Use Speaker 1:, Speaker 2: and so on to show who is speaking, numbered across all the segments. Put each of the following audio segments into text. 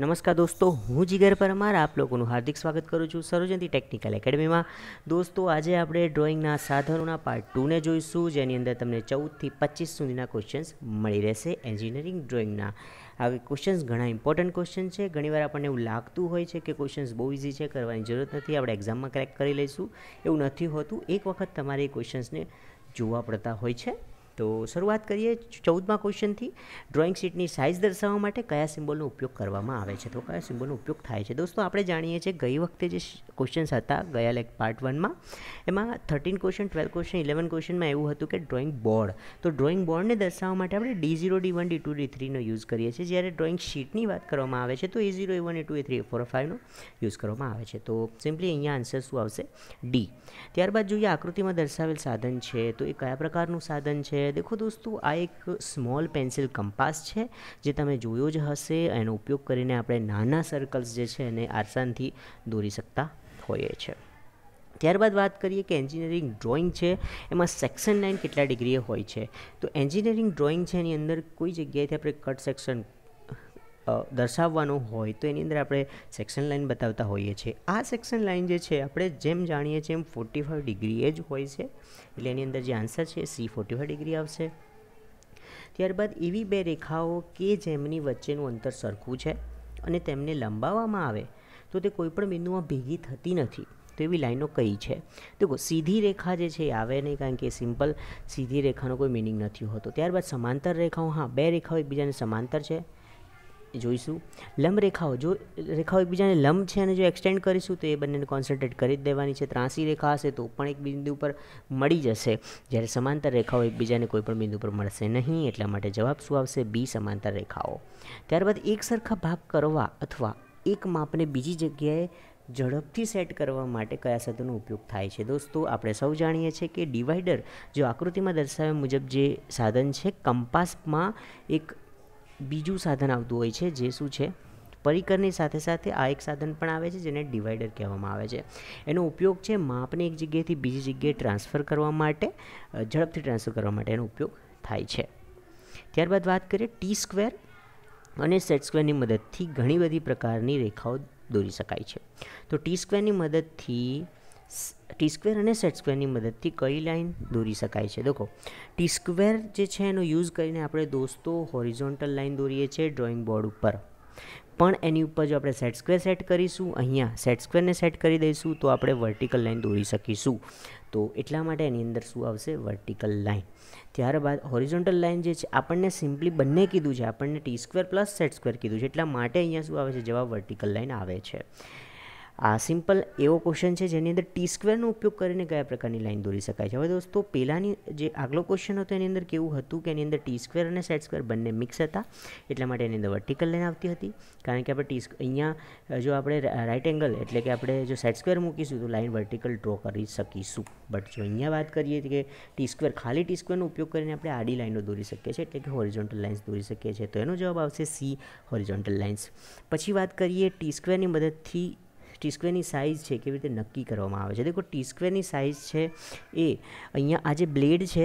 Speaker 1: નમસ્કાર દોસ્તો હું જીગર પરમાર આપ લોકોનું હાર્દિક સ્વાગત કરું છું સરોજંતી ટેકનિકલ એકેડમીમાં દોસ્તો આજે આપણે ડ્રોઈંગના સાધનોના પાર્ટ ટુને જોઈશું જેની અંદર તમને ચૌદથી પચીસ સુધીના ક્વેશ્ચન્સ મળી રહેશે એન્જિનિયરિંગ ડ્રોઈંગના હવે ક્વેશ્ચન્સ ઘણા ઇમ્પોર્ટન્ટ ક્વેશ્ચન છે ઘણીવાર આપણને એવું લાગતું હોય છે કે ક્વેશ્ચન્સ બહુ ઇઝી છે કરવાની જરૂરત નથી આપણે એક્ઝામમાં ક્રેક કરી લઈશું એવું નથી હોતું એક વખત તમારે એ ક્વેશ્ચન્સને જોવા પડતા હોય છે તો શરૂઆત કરીએ ચૌદમા ક્વેશ્ચનથી ડ્રોઈંગ શીટની સાઇઝ દર્શાવવા માટે કયા સિમ્બોલનો ઉપયોગ કરવામાં આવે છે તો કયા સિમ્બોલનો ઉપયોગ થાય છે દોસ્તો આપણે જાણીએ છીએ ગઈ વખતે જે ક્વેશ્ચન્સ હતા ગયા લેક પાર્ટ વનમાં એમાં thirteen question twelve question eleven ક્વેશ્ચનમાં એવું હતું કે ડ્રોઈંગ બોર્ડ તો ડ્રોઈંગ બોર્ડને દર્શાવવા માટે આપણે D zero D one D two D થ્રીનો યુઝ કરીએ છીએ જ્યારે ડ્રોઈંગ શીટની વાત કરવામાં આવે છે તો A zero A one A two A three A four ફાઇવનો યુઝ કરવામાં આવે છે તો સિમ્પલી અહીંયા આન્સર શું આવશે ડી ત્યારબાદ જોઈએ આકૃતિમાં દર્શાવેલ સાધન છે તો એ કયા પ્રકારનું સાધન છે દેખો દોસ્તો આ એક સ્મોલ પેન્સિલ કંપાસ છે જે તમે જોયો જ હશે એનો ઉપયોગ કરીને આપણે નાના સર્કલ્સ જે છે એને આસાનથી દોરી શકતા હોઈએ છીએ ત્યારબાદ વાત કરીએ કે એન્જિનિયરિંગ ડ્રોઈંગ છે એમાં સેક્શન લાઇન કેટલા ડિગ્રીએ હોય છે તો એન્જિનિયરિંગ ડ્રોઈંગ છે એની અંદર કોઈ જગ્યાએથી આપણે કટ સેક્શન દર્શાવવાનું હોય તો એની અંદર આપણે સેક્શન લાઇન બતાવતા હોઈએ છીએ આ સેક્શન લાઇન જે છે આપણે જેમ જાણીએ છીએ એમ ફોર્ટી ફાઇવ ડિગ્રી એ જ હોય છે એટલે એની અંદર જે આન્સર છે સી ફોર્ટી ફાઇવ ડિગ્રી આવશે ત્યારબાદ એવી બે રેખાઓ કે જેમની વચ્ચેનું અંતર સરખું છે અને તેમને લંબાવવામાં આવે તો તે કોઈપણ બિંદુમાં ભેગી થતી નથી તો એવી લાઈનો કઈ છે દેખો સીધી રેખા જે છે એ આવે નહીં કારણ કે સિમ્પલ સીધી રેખાનો કોઈ મિનિંગ નથી હોતો ત્યારબાદ સમાંતર રેખાઓ હા બે રેખાઓ એકબીજાને સમાંતર છે જોઈશું લંબ રેખાઓ જો રેખાઓ એકબીજાને લંબ છે અને જો એક્સટેન્ડ કરીશું તો એ બંનેને કોન્સન્ટ્રેટ કરી જ દેવાની છે ત્રાંસી રેખા હશે તો પણ એક બિંદુ પર મળી જશે જ્યારે સમાંતર રેખાઓ એકબીજાને કોઈપણ બિંદુ પર મળશે નહીં એટલા માટે જવાબ શું આવશે બી સમાંતર રેખાઓ ત્યારબાદ એક સરખા ભાગ કરવા અથવા એક માપને બીજી જગ્યાએ ઝડપથી સેટ કરવા માટે કયા સાધનનો ઉપયોગ થાય છે દોસ્તો આપણે સૌ જાણીએ છીએ કે ડિવાઈડર જો આકૃતિમાં દર્શાવ્યા મુજબ જે સાધન છે કંપાસમાં એક બીજું સાધન આવતું હોય છે જે શું છે પરિકરની સાથે સાથે આ એક સાધન પણ આવે છે જેને ડિવાઈડર કહેવામાં આવે છે એનો ઉપયોગ છે માપને એક જગ્યાએથી બીજી જગ્યાએ ટ્રાન્સફર કરવા માટે ઝડપથી ટ્રાન્સફર કરવા માટે એનો ઉપયોગ થાય છે ત્યારબાદ વાત કરીએ ટી સ્ક્વેર અને સેટ સ્ક્વેરની મદદથી ઘણી બધી પ્રકારની રેખાઓ દોરી શકાય છે તો ટી સ્ક્વેરની મદદથી ટી સ્ક્વેર અને સેટ સ્ક્વેરની મદદથી કઈ લાઈન દોરી શકાય છે દેખો ટી સ્ક્વેર જે છે એનો યુઝ કરીને આપણે દોસ્તો હોરિઝોન્ટલ લાઇન દોરીએ છીએ ડ્રોઈંગ બોર્ડ ઉપર પણ એની ઉપર જો આપણે સેટ સ્ક્વેર સેટ કરીશું અહીંયા સેટ સ્ક્વેરને સેટ કરી દઈશું તો આપણે વર્ટિકલ લાઈન દોરી શકીશું તો એટલા માટે એની અંદર શું આવશે વર્ટિકલ લાઇન ત્યારબાદ હોરિઝોન્ટલ લાઇન જે છે આપણને સિમ્પલી બંને કીધું છે આપણને T square plus set square કીધું છે એટલા માટે અહીંયા શું આવે છે જવાબ વર્ટિકલ લાઇન આવે છે આ સિમ્પલ એવો ક્વેશ્ચન છે જેની અંદર ટી સ્ક્વેરનો ઉપયોગ કરીને કયા પ્રકારની લાઇન દોરી શકાય છે હવે દોસ્તો પહેલાંની જે આગલો ક્વેશ્ચન હતો એની અંદર કેવું હતું કે એની અંદર ટી સ્ક્વેર અને સેટ સ્ક્વેર બંને મિક્સ હતા એટલા માટે એની અંદર વર્ટિકલ લાઇન આવતી હતી કારણ કે આપણે ટી અહીંયા જો આપણે રાઇટ એંગલ એટલે કે આપણે જો સેટ સ્ક્વેર મૂકીશું તો લાઈન વર્ટિકલ ડ્રો કરી શકીશું બટ જો અહીંયા વાત કરીએ કે ટી સ્ક્વેર ખાલી ટી સ્ક્વેરનો ઉપયોગ કરીને આપણે આડી લાઈનો દોરી શકીએ છીએ એટલે કે હોરિઝોન્ટલ લાઇન્સ દોરી શકીએ છીએ તો એનો જવાબ આવશે સી હોરિઝોન્ટલ લાઇન્સ પછી વાત કરીએ ટી સ્ક્વેરની મદદથી ટી સ્ક્વેરની સાઇઝ છે કેવી રીતે નક્કી કરવામાં આવે છે દેખો ટી સ્ક્વેરની સાઇઝ છે એ અહીંયા આ જે બ્લેડ છે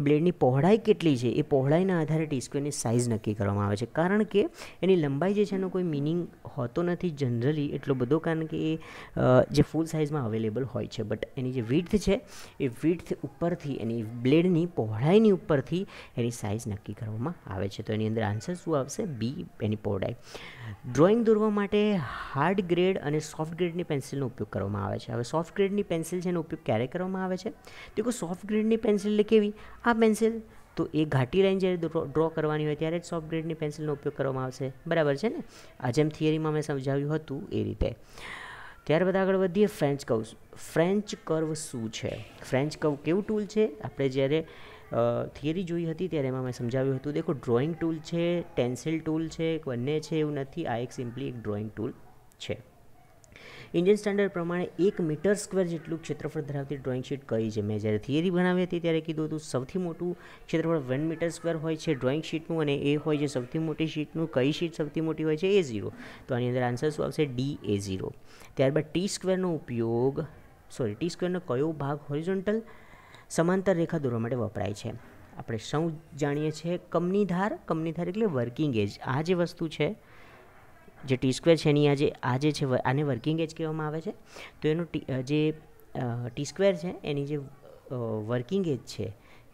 Speaker 1: એ બ્લેડની પહોળાઈ કેટલી છે એ પહોળાઈના આધારે ટી સ્ક્વેરની સાઇઝ નક્કી કરવામાં આવે છે કારણ કે એની લંબાઈ જે છે એનો કોઈ મિનિંગ હોતો નથી જનરલી એટલો બધો કારણ કે એ જે ફૂલ સાઇઝમાં અવેલેબલ હોય છે બટ એની જે વિડ્થ છે એ વિડ્થ ઉપરથી એની બ્લેડની પહોળાઈની ઉપરથી એની સાઇઝ નક્કી કરવામાં આવે છે તો એની અંદર આન્સર શું આવશે બી એની પહોળાઈ ડ્રોઈંગ દોરવા માટે હાર્ડ ગ્રેડ અને સોફ્ટ સોફ્ટ ગ્રેડની પેન્સિલનો ઉપયોગ કરવામાં આવે છે હવે સોફ્ટ ગ્રેડની પેન્સિલ છે એનો ઉપયોગ ક્યારે કરવામાં આવે છે તો કે સોફ્ટ ગ્રેડની પેન્સિલ એટલે કેવી આ પેન્સિલ તો એ ઘાટી લાઈન જ્યારે ડ્રો કરવાની હોય ત્યારે જ સોફ્ટ ગ્રેડની પેન્સિલનો ઉપયોગ કરવામાં આવશે બરાબર છે ને આ જેમ થિયરીમાં મેં સમજાવ્યું હતું એ રીતે ત્યારબાદ આગળ વધીએ ફ્રેન્ચ કર્વ ફ્રેન્ચ કર્વ શું છે ફ્રેન્ચ કર્વ કેવું ટૂલ છે આપણે જ્યારે થિયરી જોઈ હતી ત્યારે એમાં મેં સમજાવ્યું હતું દેખો ડ્રોઈંગ ટૂલ છે ટેન્સિલ ટૂલ છે બંને છે એવું નથી આ એક સિમ્પલી એક ડ્રોઈંગ ટૂલ છે ઇન્ડિયન સ્ટાન્ડર્ડ પ્રમાણે એક મીટર સ્ક્વેર જેટલું ક્ષેત્રફળ ધરાવતી ડ્રોઈંગ શીટ કઈ છે મેં જ્યારે થિયરી બનાવી હતી ત્યારે કીધું હતું સૌથી મોટું ક્ષેત્રફળ વન મીટર સ્ક્વેર હોય છે ડ્રોઈંગ શીટનું અને એ હોય છે સૌથી મોટી શીટનું કઈ શીટ સૌથી મોટી હોય છે એ ઝીરો તો આની અંદર આન્સર શું આવશે ડી એ ઝીરો ત્યારબાદ ટી સ્ક્વેરનો ઉપયોગ સોરી ટી સ્ક્વેરનો કયો ભાગ હોરિઝોન્ટલ સમાંતર રેખા દોરવા માટે વપરાય છે આપણે સૌ જાણીએ છીએ કમની ધાર કમની ધાર એટલે વર્કિંગ એજ આ જે વસ્તુ છે જે ટી સ્ક્વેર છે એની આજે આજે છે આને વર્કિંગ એજ કહેવામાં આવે છે તો એનું જે ટી સ્ક્વેર છે એની જે વર્કિંગ એજ છે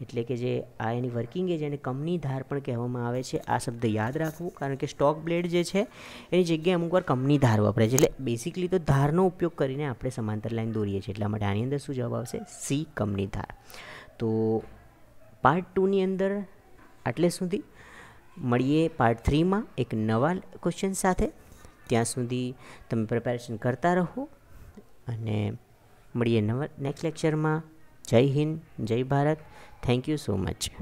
Speaker 1: એટલે કે જે આ એની વર્કિંગ એજ એને કમની ધાર પણ કહેવામાં આવે છે આ શબ્દ યાદ રાખવું કારણ કે સ્ટોક બ્લેડ જે છે એની જગ્યાએ અમુક વાર કમની ધાર વાપરે છે એટલે બેસિકલી તો ધારનો ઉપયોગ કરીને આપણે સમાંતર લાઈન દોરીએ છીએ એટલા માટે આની અંદર શું જવાબ આવશે સી કમની ધાર તો પાર્ટ ટુની અંદર આટલે સુધી મળીએ પાર્ટ થ્રીમાં એક નવા ક્વેશ્ચન સાથે ત્યાં સુધી તમે પ્રિપેરેશન કરતા રહો અને મળીએ નવા નેક્સ્ટ લેક્ચરમાં જય હિન્દ જય Bharat thank you so much